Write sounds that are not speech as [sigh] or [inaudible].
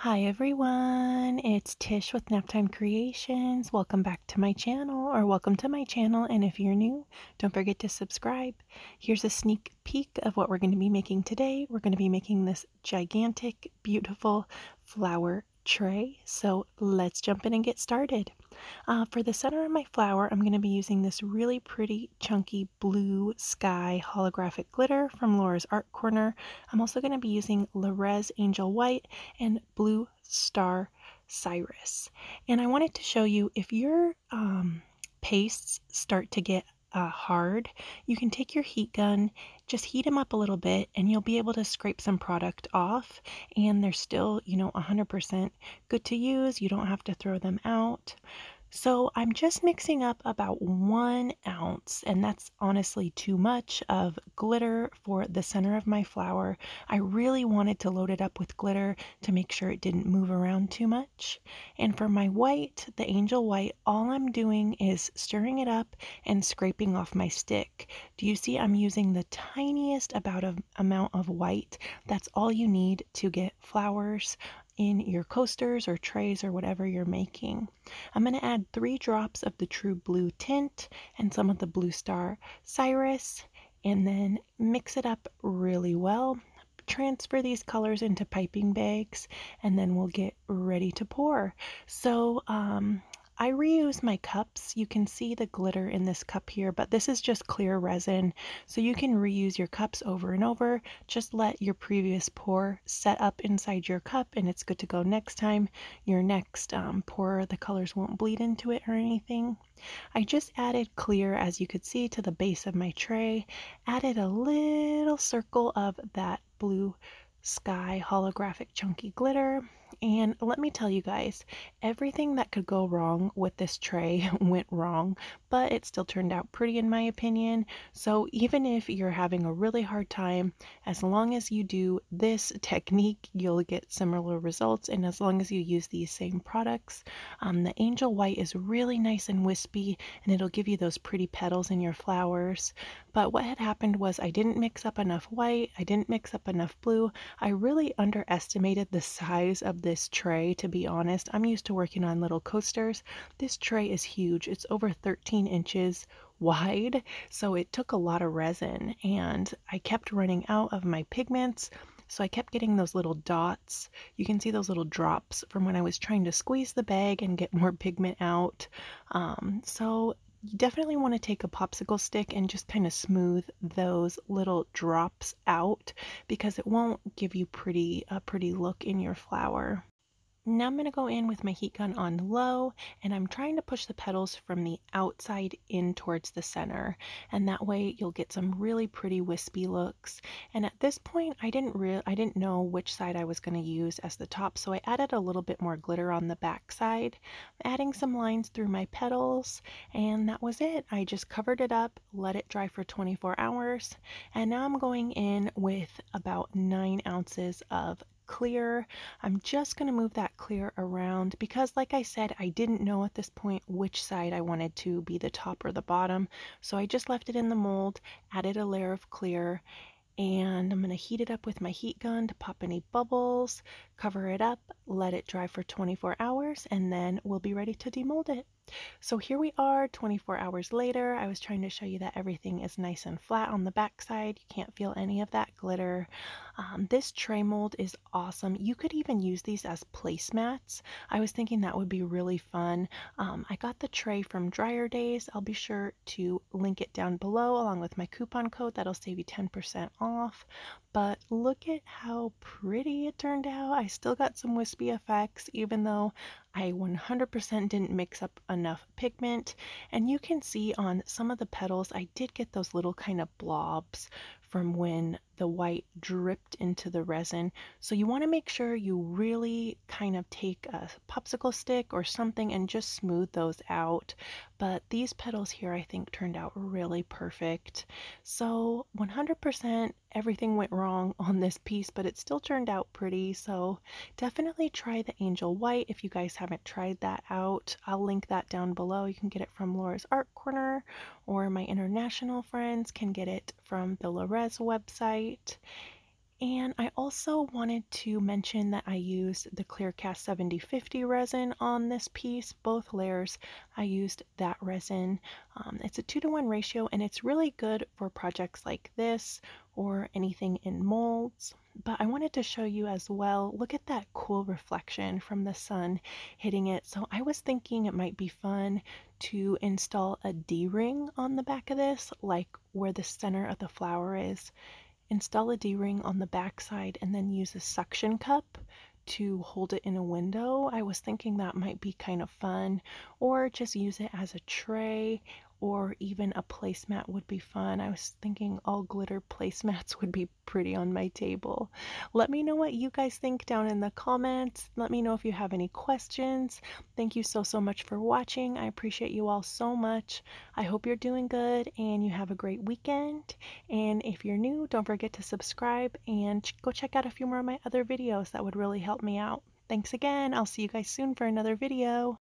Hi everyone, it's Tish with Naptime Creations. Welcome back to my channel, or welcome to my channel, and if you're new, don't forget to subscribe. Here's a sneak peek of what we're going to be making today. We're going to be making this gigantic, beautiful flower tray, so let's jump in and get started. Uh, for the center of my flower, I'm going to be using this really pretty chunky blue sky holographic glitter from Laura's Art Corner. I'm also going to be using Larez Angel White and Blue Star Cyrus. And I wanted to show you if your um, pastes start to get uh, hard, you can take your heat gun just heat them up a little bit and you'll be able to scrape some product off and they're still, you know, 100% good to use. You don't have to throw them out. So I'm just mixing up about one ounce, and that's honestly too much of glitter for the center of my flower. I really wanted to load it up with glitter to make sure it didn't move around too much. And for my white, the angel white, all I'm doing is stirring it up and scraping off my stick. Do you see I'm using the tiniest about of amount of white? That's all you need to get flowers in your coasters or trays or whatever you're making. I'm going to add three drops of the true blue tint and some of the blue star Cyrus and then mix it up really well. Transfer these colors into piping bags and then we'll get ready to pour. So, um, I reuse my cups. You can see the glitter in this cup here, but this is just clear resin. So you can reuse your cups over and over. Just let your previous pour set up inside your cup and it's good to go next time. Your next um, pour, the colors won't bleed into it or anything. I just added clear, as you could see, to the base of my tray, added a little circle of that blue sky holographic chunky glitter and let me tell you guys, everything that could go wrong with this tray [laughs] went wrong, but it still turned out pretty in my opinion. So even if you're having a really hard time, as long as you do this [laughs] technique, you'll get similar results. And as long as you use these same products, um, the angel white is really nice and wispy and it'll give you those pretty petals in your flowers. But what had happened was I didn't mix up enough white, I didn't mix up enough blue. I really underestimated the size of this tray, to be honest. I'm used to working on little coasters. This tray is huge. It's over 13 inches wide, so it took a lot of resin, and I kept running out of my pigments, so I kept getting those little dots. You can see those little drops from when I was trying to squeeze the bag and get more pigment out. Um, so you definitely want to take a popsicle stick and just kind of smooth those little drops out because it won't give you pretty a pretty look in your flower. Now I'm going to go in with my heat gun on low and I'm trying to push the petals from the outside in towards the center and that way you'll get some really pretty wispy looks. And at this point I didn't real I didn't know which side I was going to use as the top so I added a little bit more glitter on the back side, adding some lines through my petals and that was it. I just covered it up, let it dry for 24 hours and now I'm going in with about 9 ounces of clear. I'm just going to move that clear around because like I said, I didn't know at this point which side I wanted to be the top or the bottom. So I just left it in the mold, added a layer of clear, and I'm going to heat it up with my heat gun to pop any bubbles, cover it up, let it dry for 24 hours, and then we'll be ready to demold it. So here we are 24 hours later. I was trying to show you that everything is nice and flat on the backside. You can't feel any of that glitter. Um, this tray mold is awesome. You could even use these as placemats. I was thinking that would be really fun. Um, I got the tray from Dryer Days. I'll be sure to link it down below along with my coupon code. That'll save you 10% off. But look at how pretty it turned out. I still got some wispy effects even though I 100% didn't mix up enough pigment. And you can see on some of the petals, I did get those little kind of blobs from when the white dripped into the resin. So you want to make sure you really kind of take a popsicle stick or something and just smooth those out. But these petals here I think turned out really perfect. So 100% everything went wrong [laughs] on this piece, but it still turned out pretty. So definitely try the Angel White if you guys haven't tried that out. I'll link that down below. You can get it from Laura's Art Corner or my international friends can get it from the Lorez website great. And I also wanted to mention that I used the Clearcast 7050 resin on this piece, both layers. I used that resin. Um, it's a 2 to 1 ratio and it's really good for projects like this or anything in molds. But I wanted to show you as well, look at that cool reflection from the sun hitting it. So I was thinking it might be fun to install a D-ring on the back of this, like where the center of the flower is Install a D-ring on the backside and then use a suction cup to hold it in a window. I was thinking that might be kind of fun, or just use it as a tray or even a placemat would be fun. I was thinking all glitter placemats would be pretty on my table. Let me know what you guys think down in the comments. Let me know if you have any questions. Thank you so, so much for watching. I appreciate you all so much. I hope you're doing good and you have a great weekend. And if you're new, don't forget to subscribe and go check out a few more of my other videos. That would really help me out. Thanks again. I'll see you guys soon for another video.